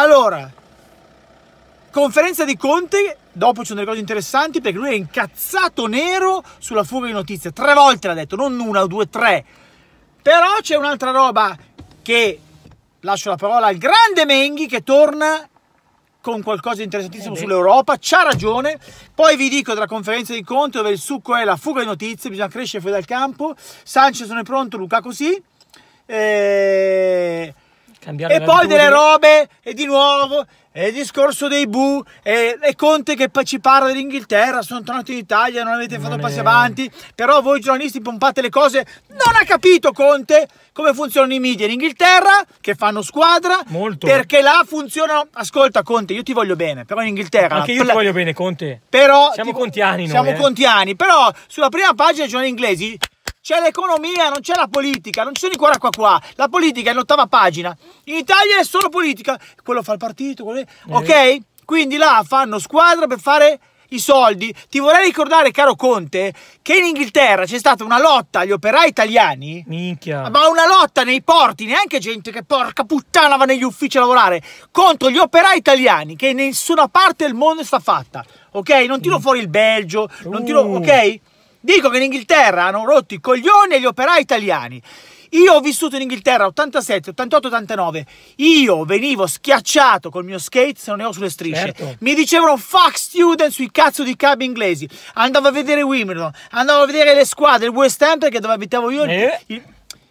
Allora, conferenza di Conte, dopo ci sono delle cose interessanti perché lui è incazzato nero sulla fuga di notizie. Tre volte l'ha detto, non una, due, tre. Però c'è un'altra roba che lascio la parola al grande Menghi che torna con qualcosa di interessantissimo eh sull'Europa, c'ha ragione. Poi vi dico della conferenza di Conte dove il succo è la fuga di notizie, bisogna crescere fuori dal campo. Sanchez non è pronto, Luca così. E... Eh, Cambiare e poi delle robe, e di nuovo, e il discorso dei bu, e, e Conte che ci parla dell'Inghilterra, sono tornati in Italia, non avete fatto non passi avanti, però voi giornalisti pompate le cose, non ha capito Conte come funzionano i media in Inghilterra, che fanno squadra, Molto. perché là funzionano, ascolta Conte, io ti voglio bene, però in Inghilterra... Anche io ti voglio bene Conte, però, siamo ti, contiani Siamo noi, eh. contiani, però sulla prima pagina dei giornali inglesi c'è l'economia, non c'è la politica, non ci sono i qua qua qua. La politica è l'ottava pagina. In Italia è solo politica. Quello fa il partito, quello... Eh. ok? Quindi là fanno squadra per fare i soldi. Ti vorrei ricordare, caro Conte, che in Inghilterra c'è stata una lotta agli operai italiani. Minchia. Ma una lotta nei porti, neanche gente che porca puttana va negli uffici a lavorare, contro gli operai italiani che in nessuna parte del mondo sta fatta. Ok? Non tiro mm. fuori il Belgio, uh. non tiro... Uh. ok? Dico che in Inghilterra hanno rotto i coglioni gli operai italiani. Io ho vissuto in Inghilterra 87, 88, 89. Io venivo schiacciato col mio skate se non ero sulle strisce. Certo. Mi dicevano fuck student sui cazzo di cab inglesi. Andavo a vedere Wimbledon, andavo a vedere le squadre, il West Ham perché dove abitavo io. Eh. Il, il,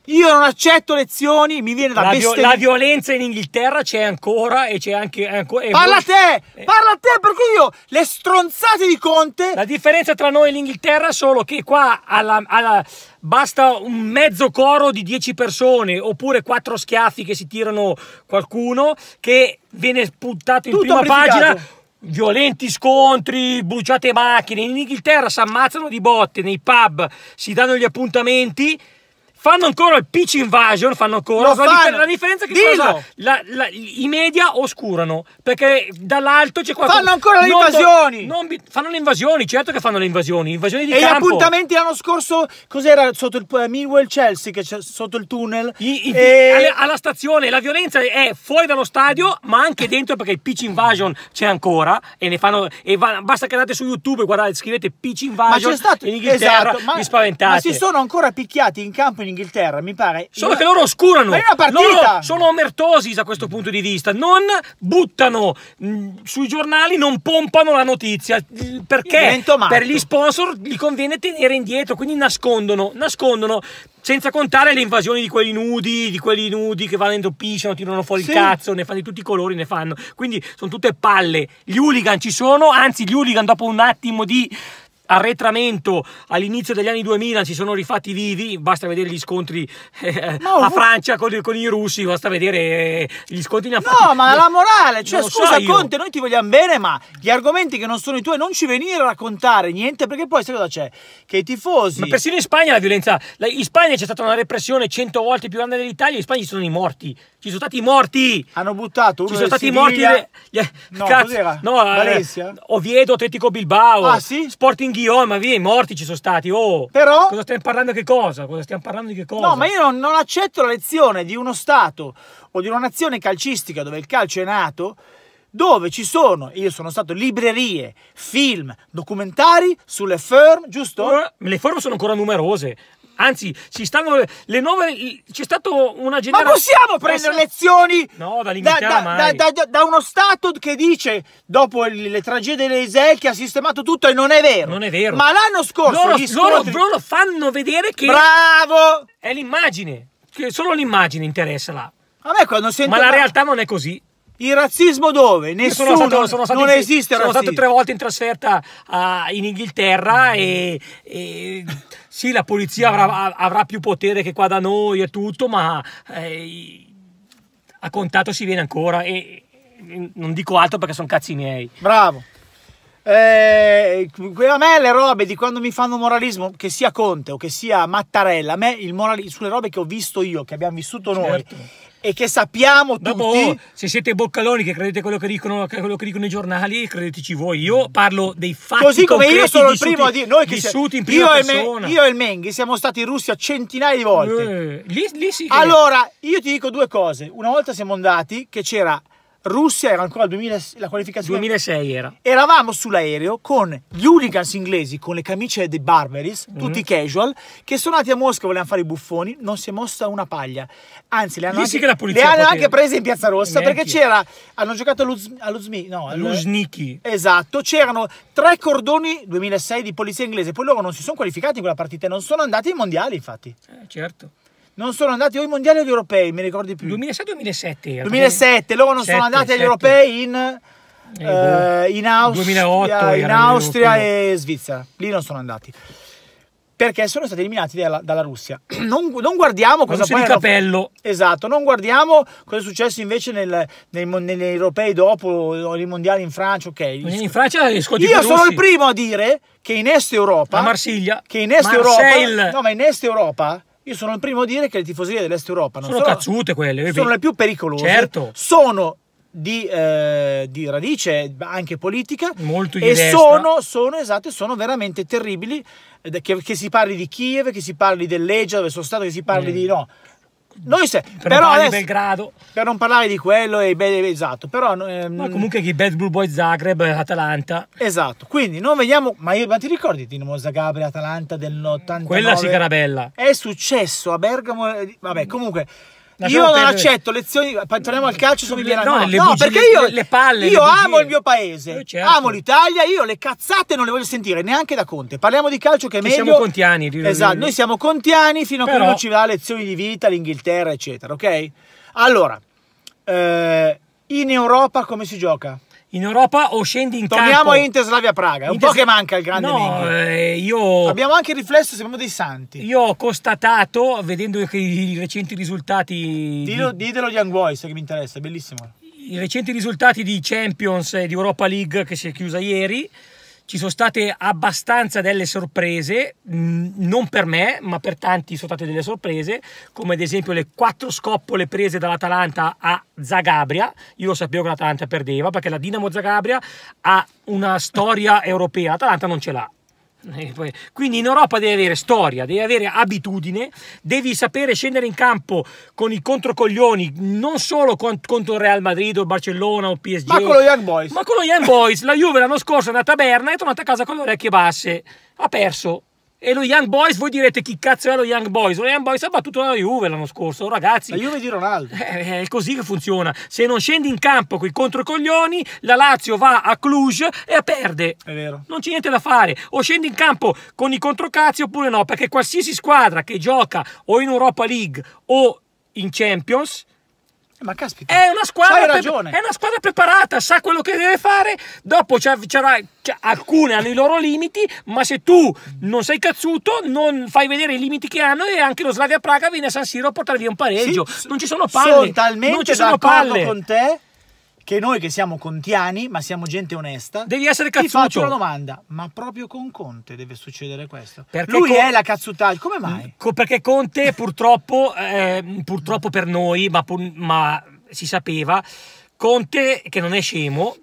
io non accetto lezioni, mi viene da la bestemmi- La violenza in Inghilterra c'è ancora e c'è anche... Anco- e parla voi- te! Eh. Parla te! Perché io le stronzate di Conte... La differenza tra noi e l'Inghilterra è solo che qua alla, alla, basta un mezzo coro di dieci persone oppure quattro schiaffi che si tirano qualcuno che viene puntato in Tutto prima pagina violenti scontri, bruciate macchine, in Inghilterra si ammazzano di botte nei pub, si danno gli appuntamenti fanno ancora il pitch invasion, fanno ancora. Fanno. La, differ la, differenza è che cosa, la, la, i media oscurano perché dall'alto c'è qualcosa. Fanno ancora le non invasioni. Do, non, fanno le invasioni, certo che fanno le invasioni. Invasioni di e campo. E gli appuntamenti l'anno scorso, cos'era sotto il uh, Millwall Chelsea, che c'è sotto il tunnel? I, i, e... alla, alla, stazione, la violenza è fuori dallo stadio, ma anche dentro perché il pitch invasion c'è ancora. E ne fanno. E va, basta che andate su YouTube e guardate, scrivete pitch invasion. Ma c'è stato in Inghilterra, esatto, ma, vi spaventate. Ma si sono ancora picchiati in campo in Inghilterra Inghilterra, mi pare. Solo che loro oscurano. Ma è una partita. Loro sono omertosi da questo punto di vista. Non buttano mh, mm, sui giornali, non pompano la notizia. Perché per gli sponsor gli conviene tenere indietro, quindi nascondono, nascondono senza contare le invasioni di quelli nudi, di quelli nudi che vanno dentro pisciano, tirano fuori sì. il cazzo, ne fanno di tutti i colori, ne fanno. Quindi sono tutte palle. Gli hooligan ci sono, anzi gli hooligan dopo un attimo di arretramento all'inizio degli anni 2000 si sono rifatti vivi, basta vedere gli scontri eh, no, a Francia con, con, i russi, basta vedere eh, gli scontri in Afghanistan. No, ma la morale, cioè scusa so Conte, noi ti vogliamo bene, ma gli argomenti che non sono i tuoi non ci venire a raccontare niente perché poi sai cosa c'è? Che i tifosi... Ma persino in Spagna la violenza, la, in Spagna c'è stata una repressione cento volte più grande dell'Italia, in Spagna ci sono i morti, ci sono stati i morti! Hanno buttato uno Ci sono stati i morti... Le, le, no, cazzo, no, eh, Valencia? Oviedo, Atletico Bilbao, ah, sì? Sporting Ghio, oh, ma via, i morti ci sono stati, oh! Però... Cosa stiamo parlando che cosa? Cosa stiamo parlando di che cosa? No, ma io non, non accetto la lezione di uno Stato o di una nazione calcistica dove il calcio è nato dove ci sono, io sono stato, librerie, film, documentari sulle firm, giusto? Eh, le firm sono ancora numerose. Anzi, ci stanno le nuove. C'è stata una generazione. Ma possiamo prendere lezioni? No, da da, da, da, da, uno Stato che dice dopo le tragedie dell'Israel che ha sistemato tutto e non è vero. Non è vero. Ma l'anno scorso loro, scontri... loro, loro fanno vedere che. Bravo! È l'immagine. Solo l'immagine interessa là. A me quando sento. Ma la realtà non è così. Il razzismo dove? Nessuno, sono stato, sono stato non in, esiste Sono razzismo. stato tre volte in trasferta uh, in Inghilterra e, e sì, la polizia avrà, mm. avrà, più potere che qua da noi e tutto, ma eh, a contatto si viene ancora e non dico altro perché sono cazzi miei. Bravo. Eh, a me le robe di quando mi fanno moralismo, che sia Conte o che sia Mattarella, a me il moralismo sulle robe che ho visto io, che abbiamo vissuto noi. Certo. E che sappiamo tutti. Dopo, oh, se siete boccaloni che credete quello che dicono, quello che dicono i giornali, credeteci voi. Io parlo dei fatti. Così come io sono il primo a dire. Noi che siamo, in prima io persona. E io e il Menghi siamo stati in Russia centinaia di volte. Eh, lì, lì sì che... Allora, io ti dico due cose. Una volta siamo andati che c'era Russia era ancora 2000, la qualificazione 2006 era eravamo sull'aereo con gli hooligans inglesi con le camicie dei Barberis mm tutti casual che sono andati a Mosca volevano fare i buffoni non si è mossa una paglia anzi le hanno, anche, le hanno anche prese in Piazza Rossa Neanche. perché c'era hanno giocato allo, no allo esatto c'erano tre cordoni 2006 di polizia inglese poi loro non si sono qualificati in quella partita non sono andati ai mondiali infatti eh, certo non sono andati o ai mondiali o agli europei, mi ricordi più. 2006-2007. 2007, loro non 7, sono andati 7. agli europei in, eh, boh. eh in Austria, 2008 in Austria e Svizzera. Lì non sono andati. Perché sono stati eliminati dalla, dalla Russia. Non, non guardiamo cosa Russia poi di capello. Esatto, non guardiamo cosa è successo invece nel, nel, negli europei dopo o nei mondiali in Francia. Ok. In Francia eh, Io sono il primo a dire che in Est Europa. A Marsiglia. Che in Est Marseille. Europa. No, ma in Est Europa io sono il primo a dire che le tifoserie dell'Est Europa non sono, sono cazzute quelle, sono le più pericolose. Certo. Sono di, eh, di, radice anche politica Molto e sono, sono, esatto, sono veramente terribili eh, che, che, si parli di Kiev, che si parli dell'Egia dove sono stato, che si parli mm. di no noi se, per però adesso, Belgrado. Per non parlare di quello e beh, esatto, però ehm, ma comunque che Bad Blue Boy Zagreb, eh, Atalanta. Esatto. Quindi non vediamo, ma, io, ma ti ricordi Dinamo Zagabria Atalanta dell'89? Quella si era bella. È successo a Bergamo, eh, vabbè, comunque io non perdere. accetto lezioni. Torniamo al calcio, sono le, no, no, le no perché io, le, le palle, io amo il mio paese, eh, certo. amo l'Italia. Io le cazzate non le voglio sentire neanche da Conte. Parliamo di calcio che è che meglio. Siamo contiani, dirlo, esatto. Noi siamo contiani fino Però... a quando ci va lezioni di vita, l'Inghilterra, eccetera. Ok, allora eh, in Europa come si gioca? in Europa o scendi in Torniamo campo. Torniamo a Inter Slavia Praga, è un po' che manca il grande no, eh, io... Abbiamo anche il riflesso, siamo dei santi. Io ho constatato, vedendo i recenti risultati... Dilo, di... Ditelo agli Anguois che mi interessa, è bellissimo. I recenti risultati di Champions e di Europa League che si è chiusa ieri, ci sono state abbastanza delle sorprese, mm, non per me, ma per tanti sono state delle sorprese, come ad esempio le quattro scoppole prese dall'Atalanta a Zagabria. Io lo sapevo che l'Atalanta perdeva perché la Dinamo Zagabria ha una storia europea, l'Atalanta non ce l'ha. Eh, quindi in Europa devi avere storia, devi avere abitudine, devi sapere scendere in campo con i controcoglioni, non solo contro il Real Madrid o il Barcellona o il PSG, ma con lo Young Boys. Ma con lo Young Boys, la Juve l'anno scorso è andata a Berna e è tornata a casa con le orecchie basse, ha perso. E lo Young Boys, voi direte chi cazzo è lo Young Boys? Lo Young Boys ha battuto la Juve l'anno scorso, oh, ragazzi. La Juve di Ronaldo. Eh, eh, è così che funziona. Se non scendi in campo con i controcoglioni, la Lazio va a Cluj e a perde. È vero. Non c'è niente da fare. O scendi in campo con i controcazzi oppure no, perché qualsiasi squadra che gioca o in Europa League o in Champions ma caspita, è una, squadra è una squadra preparata, sa quello che deve fare. Dopo c'era, alcune hanno i loro limiti, ma se tu non sei cazzuto, non fai vedere i limiti che hanno e anche lo Slavia Praga viene a San Siro a portare via un pareggio. Sì, non ci sono palle. Sono talmente non ci sono palle. con te che noi che siamo contiani, ma siamo gente onesta, devi essere cazzuto. Ti faccio una domanda, ma proprio con Conte deve succedere questo? Perché Lui con... è la cazzutaggine, come mai? Mm, co perché Conte purtroppo, eh, purtroppo per noi, ma, ma si sapeva, Conte che non è scemo,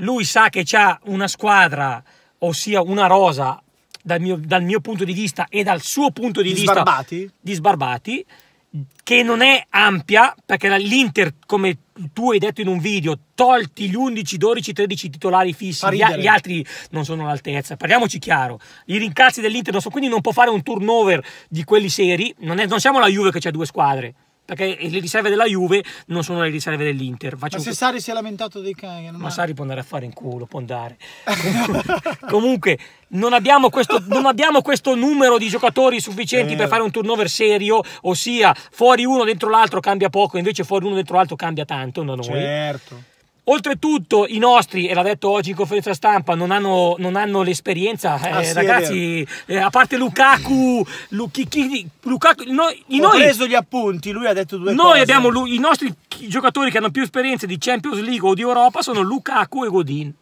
lui sa che c'ha una squadra, ossia una rosa dal mio, dal mio, punto di vista e dal suo punto di, di vista sbarbati? di sbarbati che non è ampia, perché l'Inter, come tu hai detto in un video, tolti gli 11, 12, 13 titolari fissi, gli, gli, altri non sono all'altezza. Parliamoci chiaro: i rincalzi dell'Inter non sono, quindi non può fare un turnover di quelli seri. Non, è, non siamo la Juve che c'è due squadre perché le riserve della Juve non sono le riserve dell'Inter. Faccio ma se Sari si è lamentato dei cani, ma... ma Sari può andare a fare in culo, può andare. Comunque, non abbiamo, questo, non abbiamo, questo, numero di giocatori sufficienti per eh. fare un turnover serio, ossia fuori uno dentro l'altro cambia poco, invece fuori uno dentro l'altro cambia tanto da noi. Certo. Oltretutto i nostri, e l'ha detto oggi in conferenza stampa, non hanno, non hanno l'esperienza, eh, ah, sì, ragazzi, eh, a parte Lukaku, Luki, chi, Lukaku no, i noi, preso gli appunti, lui ha detto due noi cose. Abbiamo, I nostri giocatori che hanno più esperienze di Champions League o di Europa sono Lukaku e Godin.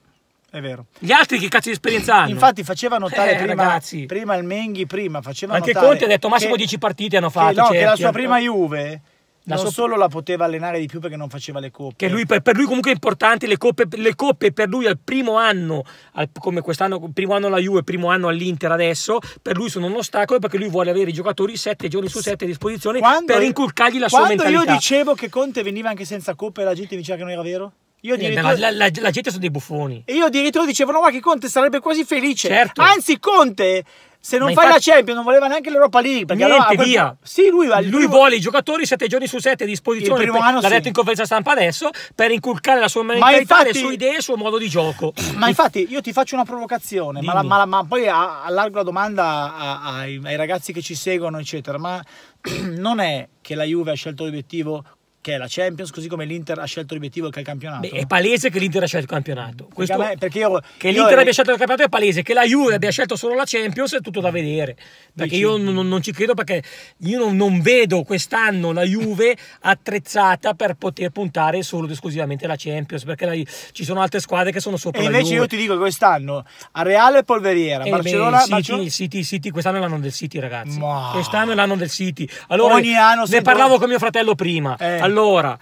È vero. Gli altri che cazzo di esperienza hanno? Infatti faceva notare eh, prima, prima, il Menghi, prima faceva Anche notare Conte ha detto massimo che, 10 partite hanno fatto. Che, no, che la sua prima Juve la non sua... solo la poteva allenare di più perché non faceva le coppe. Che lui, per lui comunque è importante, le coppe, le coppe per lui al primo anno, al, come quest'anno, primo anno alla Juve, primo anno all'Inter adesso, per lui sono un ostacolo perché lui vuole avere i giocatori sette giorni su sette a disposizione quando per inculcargli la sua mentalità. Quando io dicevo che Conte veniva anche senza coppe e la gente diceva che non era vero? Io addirittura... la, la, la, gente sono dei buffoni. E io addirittura dicevano, ma che Conte sarebbe quasi felice. Certo. Anzi, Conte se non fai infatti... la Champions non voleva neanche l'Europa League perché niente allora, ah, quel... via sì, lui, lui primo... vuole i giocatori sette giorni su sette a disposizione per... l'ha sì. detto in conferenza stampa adesso per inculcare la sua mentalità infatti... le sue idee il suo modo di gioco ma infatti io ti faccio una provocazione ma, la, ma, la, ma, poi allargo la domanda a, a, ai, ai ragazzi che ci seguono eccetera ma non è che la Juve ha scelto l'obiettivo che è la Champions, così come l'Inter ha scelto l'obiettivo che è il campionato. Beh, è palese che l'Inter ha scelto il campionato. Questo, perché, me, perché io, che io l'Inter io... abbia scelto il campionato è palese, che la Juve abbia scelto solo la Champions è tutto da vedere. Perché Dici. io non, non, ci credo, perché io non, non vedo quest'anno la Juve attrezzata per poter puntare solo ed esclusivamente la Champions, perché la, ci sono altre squadre che sono sopra e invece Juve. io ti dico che quest'anno a Reale Polveriera, eh Barcellona... Beh, City, Barcellona... City, City, quest'anno è l'anno del City ragazzi. Ma... Quest'anno è l'anno del City. Allora, Ogni anno... Ne parlavo con mio fratello prima. Eh. Allora, allora,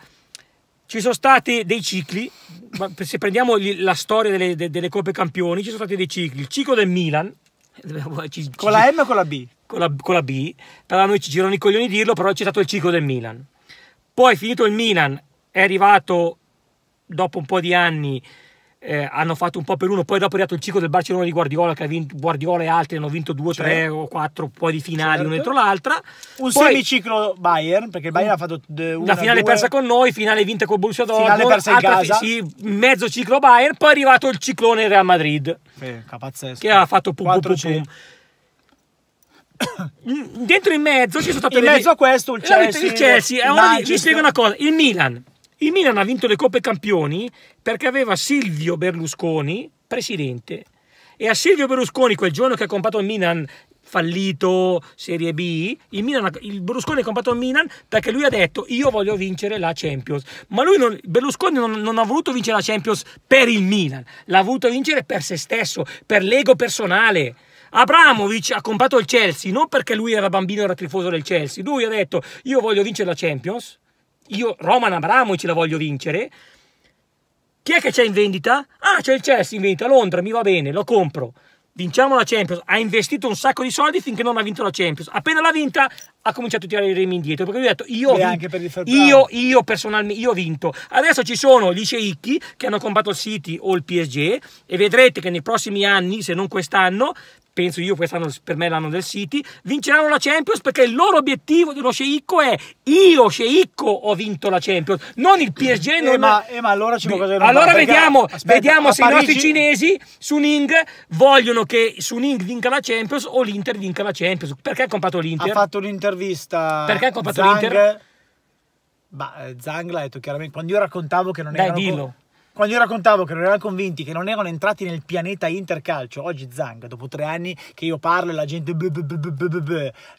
ci sono stati dei cicli, se prendiamo la storia delle, delle coppe campioni, ci sono stati dei cicli. Il ciclo del Milan, eh, con la M o con la B? Con la, con la, B, però noi ci girano i coglioni dirlo, però c'è stato il ciclo del Milan. Poi finito il Milan, è arrivato dopo un po' di anni eh, hanno fatto un po' per uno, poi dopo è arrivato il ciclo del Barcellona di Guardiola, che ha vinto Guardiola e altri hanno vinto due, 3 certo. o quattro poi di finali certo. una dentro l'altra. Un poi, semiciclo Bayern, perché il Bayern un, mm. ha fatto una, la finale due. persa con noi, finale vinta con Borussia Dortmund, finale persa in casa. Sì, mezzo ciclo Bayern, poi è arrivato il ciclone Real Madrid. Eh, che ha fatto pum pum pum. pum dentro in mezzo ci sono state in delle... mezzo a questo il Chelsea, il Chelsea. ci eh, vi una cosa il Milan il Milan ha vinto le Coppe Campioni perché aveva Silvio Berlusconi presidente. E a Silvio Berlusconi, quel giorno che ha comprato il Milan fallito Serie B, il, Milan, il Berlusconi ha comprato il Milan perché lui ha detto io voglio vincere la Champions. Ma lui non, Berlusconi non, non, ha voluto vincere la Champions per il Milan, l'ha voluto vincere per se stesso, per l'ego personale. Abramovic ha comprato il Chelsea non perché lui era bambino e era trifoso del Chelsea, lui ha detto io voglio vincere la Champions io Roman Abramovic la voglio vincere. Chi è che c'è in vendita? Ah, c'è il Chelsea in vendita, Londra, mi va bene, lo compro. Vinciamo la Champions. Ha investito un sacco di soldi finché non ha vinto la Champions. Appena l'ha vinta, ha cominciato a tirare i remi indietro. Perché lui ha detto: Io, Beh, vinto, per io, io personalmente io ho vinto. Adesso ci sono gli sceicchi che hanno combattuto il City o il PSG. E vedrete che nei prossimi anni, se non quest'anno, penso io quest'anno per me è l'anno del City, vinceranno la Champions perché il loro obiettivo dello sceicco è io sceicco ho vinto la Champions, non il PSG. Eh, non... Ma, eh, ma, allora, allora vediamo, aspetta, vediamo se Parigi... i nostri cinesi Suning vogliono che Suning vinca la Champions o l'Inter vinca la Champions. Perché ha comprato l'Inter? Ha fatto un'intervista. Perché ha comprato Zang... l'Inter? Bah, eh, Zang l'ha detto chiaramente quando io raccontavo che non era... erano dillo. Quando io raccontavo che non erano convinti, che non erano entrati nel pianeta intercalcio, oggi Zang, dopo tre anni che io parlo e la gente...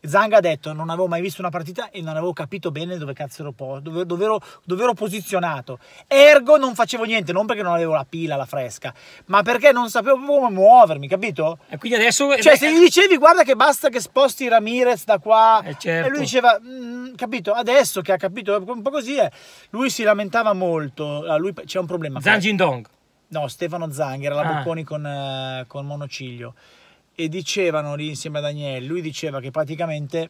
Zang ha detto non avevo mai visto una partita e non avevo capito bene dove cazzo ero, po- dove, dove, ero, dove ero posizionato. Ergo non facevo niente, non perché non avevo la pila, la fresca, ma perché non sapevo proprio come muovermi, capito? E quindi adesso... Cioè se eh, gli dicevi guarda che basta che sposti Ramirez da qua... Eh certo. E lui certo. diceva... Mm, capito? Adesso che ha capito un po' così è, lui si lamentava molto, a ah, lui c'è un problema. Zangin Dong. No, Stefano Zang, era la ah. Bocconi con, eh, con Monociglio. E dicevano lì insieme a Agnelli, lui diceva che praticamente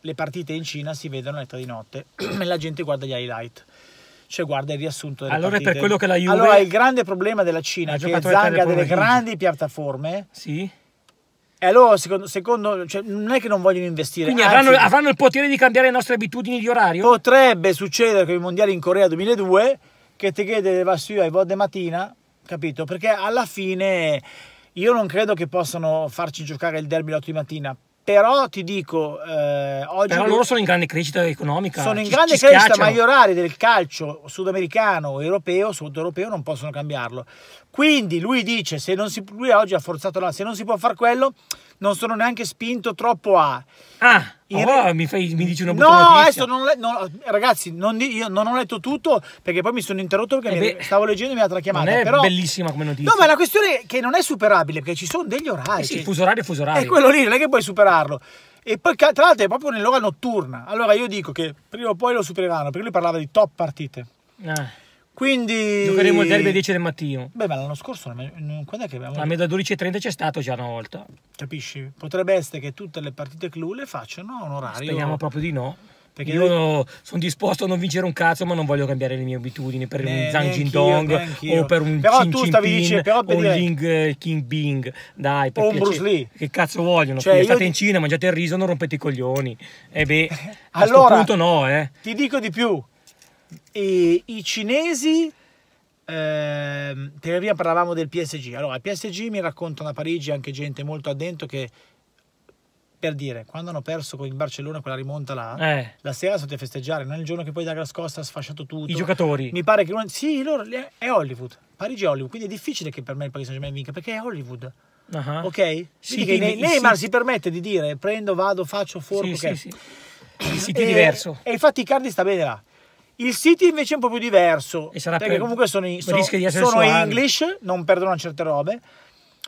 le partite in Cina si vedono a 3 di notte e la gente guarda gli highlight cioè guarda il riassunto delle allora partite. per quello che la Juve allora il grande problema della Cina è che Zang ha delle grandi piattaforme sì. E allora, secondo, secondo cioè, non è che non vogliono investire. Quindi avranno, anzi, avranno, il potere di cambiare le nostre abitudini di orario? Potrebbe succedere con i mondiali in Corea 2002 che ti chiede le vas io ai volte mattina, capito? Perché alla fine io non credo che possano farci giocare il derby l'8 di mattina. Però ti dico, eh, oggi. Però loro sono in grande crescita economica. Sono in ci, grande ci crescita, ma gli orari del calcio sudamericano, europeo, sud europeo non possono cambiarlo. Quindi lui dice, se non si, lui oggi ha forzato la, se non si può fare quello, non sono neanche spinto troppo a... Ah, oh, re... Ah, mi, fai, mi, dici una brutta no, No, adesso non, non ragazzi, non, io non ho letto tutto perché poi mi sono interrotto perché eh beh, stavo leggendo e mi ha trachiamata. Non è però... bellissima come notizia. No, ma è una questione che non è superabile perché ci sono degli orari. Eh sì, cioè, fuso orario è fuso orario. È quello lì, non è che puoi superarlo. E poi tra l'altro è proprio nell'ora notturna. Allora io dico che prima o poi lo supereranno perché lui parlava di top partite. Eh. Quindi... Giocheremo il derby alle 10 del mattino. Beh, ma l'anno scorso, quando è che abbiamo... A me 12.30 c'è stato già una volta. Capisci? Potrebbe essere che tutte le partite clou le facciano a un orario... Speriamo proprio di no. Perché io devi... sono disposto a non vincere un cazzo, ma non voglio cambiare le mie abitudini per ne, un Zhang Jindong o per un però Cin tu stavi Cin dice, però per o dire... Ling eh, King Bing. Dai, per o piacere. Bruce Lee. Che cazzo vogliono? Cioè, state io... in Cina, mangiate il riso, non rompete i coglioni. E eh beh, allora, a questo punto no, eh. Ti dico di più e i cinesi eh, per prima parlavamo del PSG allora il PSG mi raccontano a Parigi anche gente molto addentro che per dire, quando hanno perso con il Barcellona quella rimonta là, eh. la sera sono andati a festeggiare, non è il giorno che poi Douglas Costa ha sfasciato tutto. I giocatori. Mi pare che... Non... Sì, loro... Eh, è Hollywood. Parigi è Hollywood, quindi è difficile che per me il Paris Saint-Germain vinca, perché è Hollywood. Uh-huh. Ok? Sì, che ne, Neymar sì. si permette di dire, prendo, vado, faccio, forno, sì, ok? Sì, sì. Il sito è diverso. E infatti Cardi sta bene là. Il City invece è un po' più diverso. E sarà perché per, comunque sono, in, so, sono English, non perdono certe robe.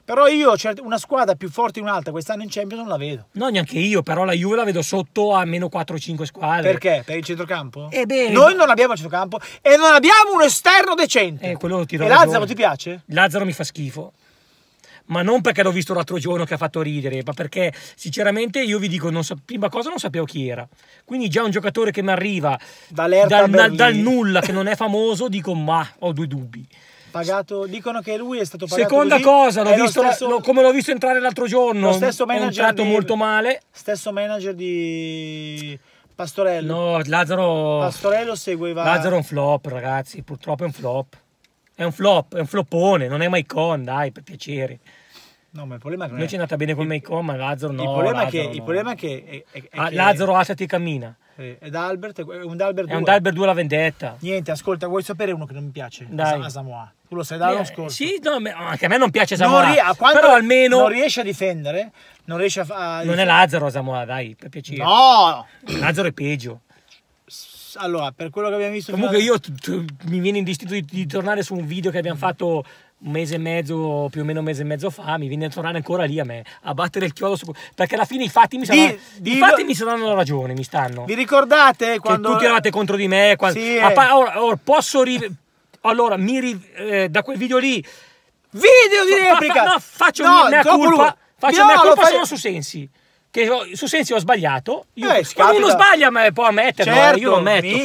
Però io una squadra più forte di un'altra quest'anno in Champions non la vedo. No, neanche io, però la Juve la vedo sotto a meno 4-5 squadre. Perché? Per il centrocampo? Ebbene. Eh, Noi non abbiamo il centrocampo e non abbiamo un esterno decente. Eh, quello ti do E Lazzaro ti piace? Lazzaro mi fa schifo ma non perché l'ho visto l'altro giorno che ha fatto ridere, ma perché sinceramente io vi dico, non so, prima cosa non sapevo chi era. Quindi già un giocatore che mi arriva dal, dal, dal nulla, che non è famoso, dico ma ho due dubbi. Pagato, dicono che lui è stato pagato seconda così, cosa l'ho visto, stesso, lo, come l'ho visto entrare l'altro giorno lo stesso manager è di, molto male stesso manager di Pastorello no Lazzaro Pastorello segueva. Lazzaro è un flop ragazzi purtroppo è un flop è un flop, è un floppone, non è Maicon, dai, per piacere. No, ma il problema è che... Noi ci è andata bene con Maicon, ma Lazzaro no. Il problema, che, no. Il problema è che... È, è, ah, che... Lazzaro Asset ti cammina. Sì, è Albert, è un Dalbert 2. È un Dalbert 2 la vendetta. Niente, ascolta, vuoi sapere uno che non mi piace? Dai. Samoa. Tu lo sai da eh, scorso. Sì, no, anche a me non piace Samoa. Non ri- però almeno... Non riesce a difendere, non riesce a... a non è Lazzaro Samoa, dai, per piacere. No! Lazzaro è peggio allora, per quello che abbiamo visto... Comunque io mi viene indistinto di, di tornare su un video che abbiamo fatto un mese e mezzo, più o meno un mese e mezzo fa, mi viene a tornare ancora lì a me, a battere il chiodo su... Perché alla fine i fatti mi stanno, di, fatti mi stanno dando ragione, mi stanno. Vi ricordate quando... Che tutti eravate contro di me, quando... Sì. Appa, eh. or, or, posso... Ri... allora, mi ri... eh, da quel video lì... Video di replica! Fa, fa, no, faccio no, mea colpa, faccio no, mea colpa fai... su Sensi che su Sensi ho sbagliato. Io, eh, ognuno sbaglia, ma può ammetterlo. Eh, certo, io lo ammetto.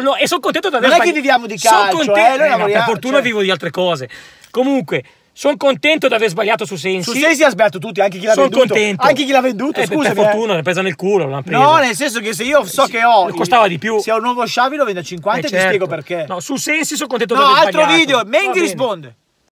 No, e sono contento di aver sbagliato. Non è che viviamo di calcio, sono contento, eh, eh, lavoriamo, per fortuna cioè... vivo di altre cose. Comunque, sono contento di aver sbagliato su Sensi. Su Sensi ha sbagliato tutti, anche chi l'ha sono venduto. Sono contento. Anche chi l'ha venduto, eh, scusa. Per fortuna, eh. l'ha presa nel culo. No, nel senso che se io so eh, che ho. Costava di più. Se ho un nuovo Sciavi lo vendo a 50 eh, e ti spiego certo. perché. No, su Sensi sono contento no, di aver sbagliato. No, altro video. Menghi risponde.